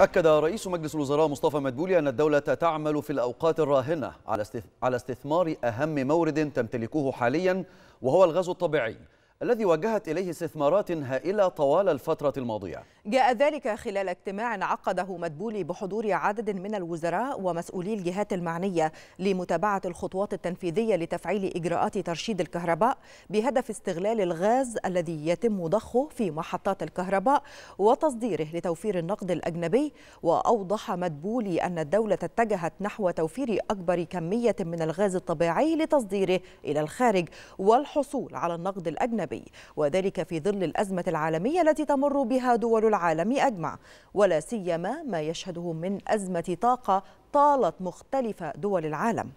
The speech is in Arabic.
أكد رئيس مجلس الوزراء مصطفى مدبولي أن الدولة تعمل في الأوقات الراهنة على استثمار أهم مورد تمتلكه حاليا وهو الغاز الطبيعي الذي وجهت إليه استثمارات هائلة طوال الفترة الماضية جاء ذلك خلال اجتماع عقده مدبولي بحضور عدد من الوزراء ومسؤولي الجهات المعنية لمتابعة الخطوات التنفيذية لتفعيل إجراءات ترشيد الكهرباء بهدف استغلال الغاز الذي يتم ضخه في محطات الكهرباء وتصديره لتوفير النقد الأجنبي وأوضح مدبولي أن الدولة اتجهت نحو توفير أكبر كمية من الغاز الطبيعي لتصديره إلى الخارج والحصول على النقد الأجنبي الأجنبي وذلك في ظل الأزمة العالمية التي تمر بها دول العالم أجمع ولا سيما ما يشهده من أزمة طاقة طالت مختلف دول العالم